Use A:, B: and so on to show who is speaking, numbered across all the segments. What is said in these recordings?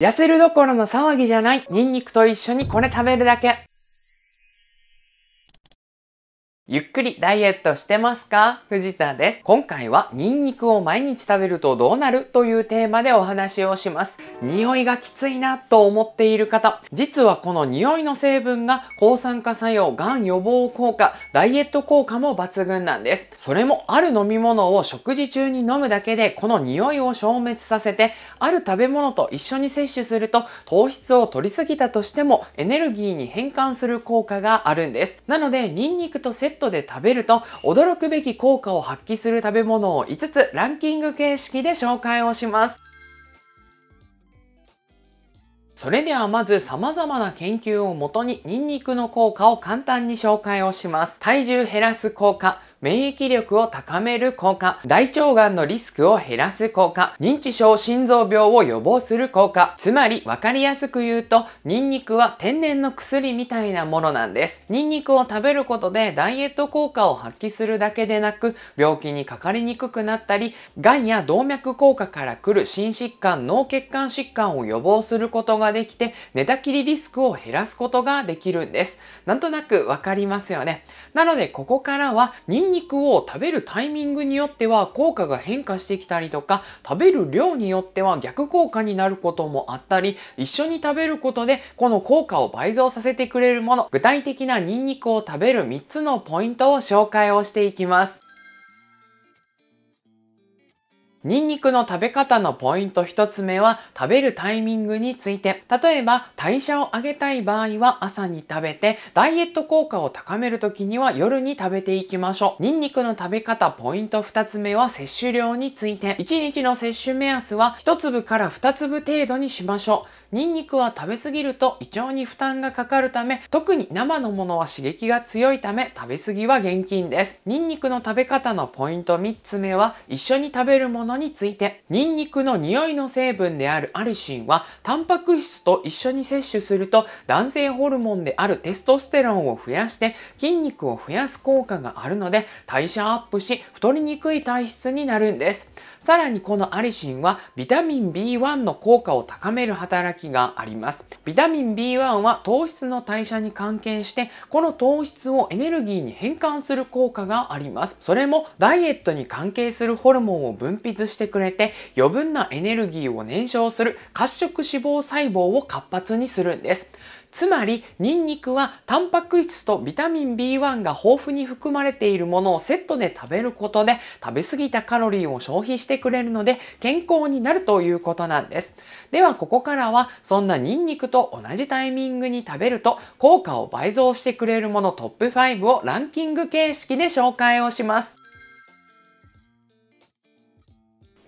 A: 痩せるどころの騒ぎじゃない。ニンニクと一緒にこれ食べるだけ。ゆっくりダイエットしてますか藤田です。今回はニンニクを毎日食べるとどうなるというテーマでお話をします。匂いがきついなと思っている方、実はこの匂いの成分が抗酸化作用、がん予防効果、ダイエット効果も抜群なんです。それもある飲み物を食事中に飲むだけでこの匂いを消滅させて、ある食べ物と一緒に摂取すると糖質を取りすぎたとしてもエネルギーに変換する効果があるんです。なのでニンニクとセットットで食べると驚くべき効果を発揮する食べ物を5つランキング形式で紹介をします。それではまず様々な研究をもとにニンニクの効果を簡単に紹介をします。体重減らす効果、免疫力を高める効果、大腸がんのリスクを減らす効果、認知症心臓病を予防する効果、つまり分かりやすく言うと、ニンニクは天然の薬みたいなものなんです。ニンニクを食べることでダイエット効果を発揮するだけでなく、病気にかかりにくくなったり、がんや動脈硬化から来る心疾患、脳血管疾患を予防することができて、寝たきりリスクを減らすことができるんです。なんとなくわかりますよね。なので、ここからは、ニン筋肉を食べるタイミングによっては効果が変化してきたりとか、食べる量によっては逆効果になることもあったり、一緒に食べることでこの効果を倍増させてくれるもの、具体的なニンニクを食べる3つのポイントを紹介をしていきます。ニンニクの食べ方のポイント一つ目は食べるタイミングについて。例えば代謝を上げたい場合は朝に食べて、ダイエット効果を高める時には夜に食べていきましょう。ニンニクの食べ方ポイント二つ目は摂取量について。1日の摂取目安は1粒から2粒程度にしましょう。ニンニクは食べ過ぎると胃腸に負担がかかるため、特に生のものは刺激が強いため食べ過ぎは厳禁です。ニンニクの食べ方のポイント3つ目は、一緒に食べるものについて。ニンニクの匂いの成分であるアリシンは、タンパク質と一緒に摂取すると、男性ホルモンであるテストステロンを増やして、筋肉を増やす効果があるので、代謝アップし、太りにくい体質になるんです。さらにこのアリシンは、ビタミン B1 の効果を高める働ききがあります。ビタミン B1 は糖質の代謝に関係して、この糖質をエネルギーに変換する効果があります。それもダイエットに関係するホルモンを分泌してくれて、余分なエネルギーを燃焼する褐色脂肪細胞を活発にするんです。つまりニンニクはタンパク質とビタミン B1 が豊富に含まれているものをセットで食べることで食べ過ぎたカロリーを消費してくれるので健康になるということなんです。ではここからはそんなニンニクと同じタイミングに食べると効果を倍増してくれるものトップ5をランキング形式で紹介をします。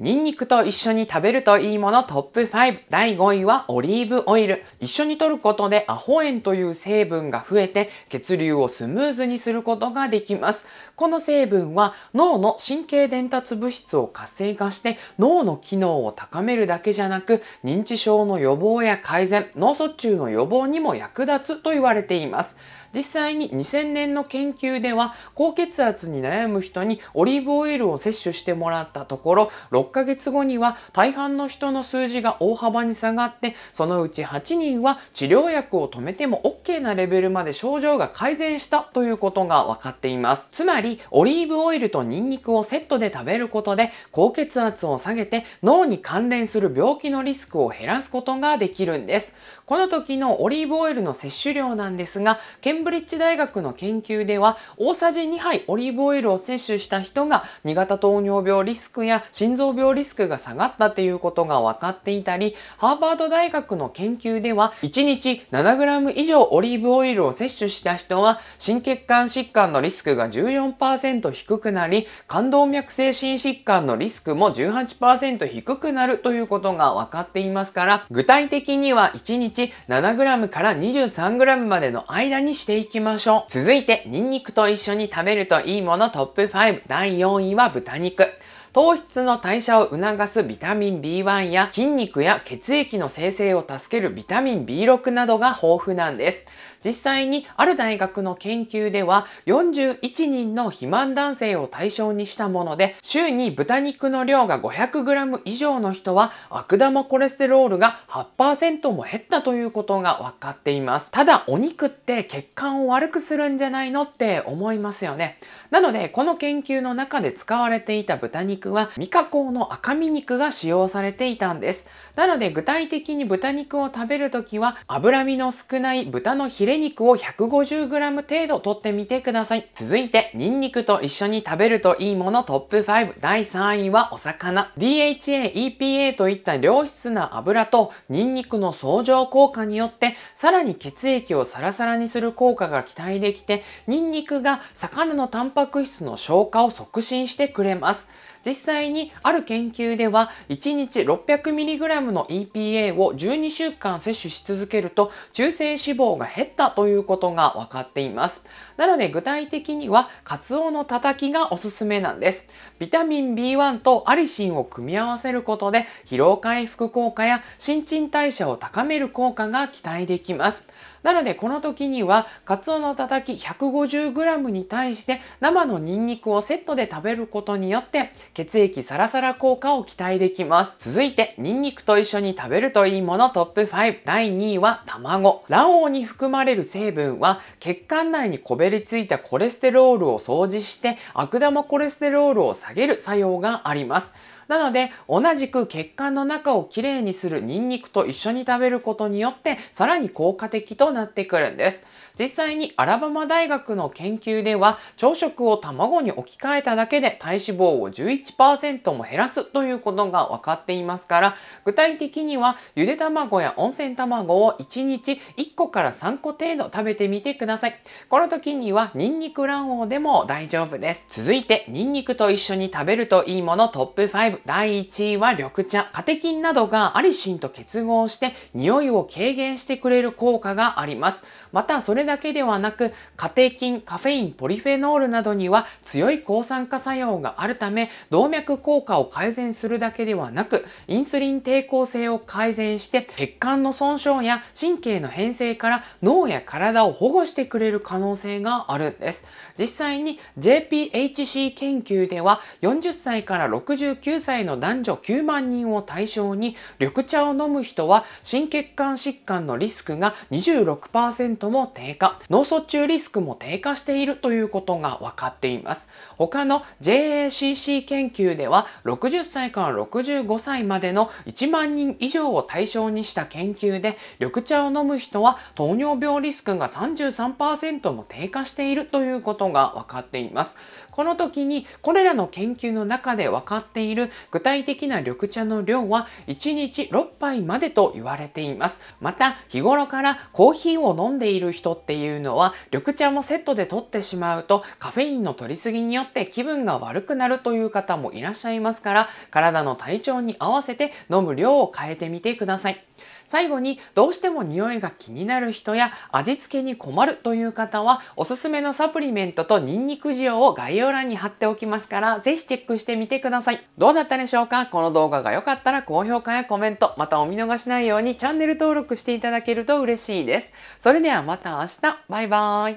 A: ニンニクと一緒に食べるといいものトップ5。第5位はオリーブオイル。一緒に摂ることでアホンという成分が増えて血流をスムーズにすることができます。この成分は脳の神経伝達物質を活性化して脳の機能を高めるだけじゃなく認知症の予防や改善、脳卒中の予防にも役立つと言われています。実際に2000年の研究では高血圧に悩む人にオリーブオイルを摂取してもらったところ6ヶ月後には大半の人の数字が大幅に下がってそのうち8人は治療薬を止めても OK なレベルまで症状が改善したということが分かっていますつまりオリーブオイルとニンニクをセットで食べることで高血圧を下げて脳に関連する病気のリスクを減らすことができるんですこの時のオリーブオイルの摂取量なんですがブリッジ大学の研究では、大さじ2杯オリーブオイルを摂取した人が、2型糖尿病リスクや心臓病リスクが下がったということが分かっていたり、ハーバード大学の研究では、1日 7g 以上オリーブオイルを摂取した人は、心血管疾患のリスクが14%低くなり、冠動脈性心疾患のリスクも18%低くなるということが分かっていますから、具体的には1日 7g から 23g までの間にしてしていきましょう。続いて、ニンニクと一緒に食べるといいものトップ5。第4位は豚肉。糖質の代謝を促すビタミン B1 や筋肉や血液の生成を助けるビタミン B6 などが豊富なんです。実際にある大学の研究では41人の肥満男性を対象にしたもので、週に豚肉の量が 500g 以上の人は悪玉コレステロールが8%も減ったということが分かっています。ただお肉って血管を悪くするんじゃないのって思いますよね。なので、この研究の中で使われていた豚肉は未加工の赤身肉が使用されていたんです。なので、具体的に豚肉を食べるときは脂身の少ない豚のヒレレ肉を 150g 程度取ってみてください。続いて、ニンニクと一緒に食べるといいものトップ5。第3位はお魚。DHA、EPA といった良質な油とニンニクの相乗効果によって、さらに血液をサラサラにする効果が期待できて、ニンニクが魚のタンパク質の消化を促進してくれます。実際にある研究では1日 600mg の EPA を12週間摂取し続けると中性脂肪が減ったということが分かっています。なので具体的にはカツオのたたきがおすすめなんです。ビタミン B1 とアリシンを組み合わせることで疲労回復効果や新陳代謝を高める効果が期待できます。なのでこの時にはカツオのたたき 150g に対して生のニンニクをセットで食べることによって血液サラサラ効果を期待できます続いてニンニクと一緒に食べるといいものトップ5第2位は卵卵黄に含まれる成分は血管内にこべりついたコレステロールを掃除して悪玉コレステロールを下げる作用がありますなので、同じく血管の中をきれいにするニンニクと一緒に食べることによって、さらに効果的となってくるんです。実際にアラバマ大学の研究では朝食を卵に置き換えただけで体脂肪を11%も減らすということが分かっていますから具体的にはゆで卵や温泉卵を1日1個から3個程度食べてみてくださいこの時にはニンニク卵黄でも大丈夫です続いてニンニクと一緒に食べるといいものトップ5第1位は緑茶。カテキンなどがアリシンと結合して匂いを軽減してくれる効果があります。また、それだけではなく、カテキン、カフェイン、ポリフェノールなどには強い抗酸化作用があるため、動脈硬化を改善するだけではなく、インスリン抵抗性を改善して、血管の損傷や神経の変性から脳や体を保護してくれる可能性があるんです。実際に JPHC 研究では、40歳から69歳歳の男女9万人を対象に緑茶を飲む人は心血管疾患のリスクが26%も低下、脳卒中リスクも低下しているということが分かっています。他の JACC 研究では60歳から65歳までの1万人以上を対象にした研究で緑茶を飲む人は糖尿病リスクが33%も低下しているということが分かっています。この時にこれらの研究の中で分かっている具体的な緑茶の量は1日6杯までと言われています。また、日頃からコーヒーを飲んでいる人っていうのは、緑茶もセットで取ってしまうと、カフェインの取りすぎによって気分が悪くなるという方もいらっしゃいますから、体の体調に合わせて飲む量を変えてみてください。最後にどうしても匂いが気になる人や味付けに困るという方はおすすめのサプリメントとニンニク塩を概要欄に貼っておきますからぜひチェックしてみてくださいどうだったでしょうかこの動画が良かったら高評価やコメントまたお見逃しないようにチャンネル登録していただけると嬉しいですそれではまた明日バイバーイ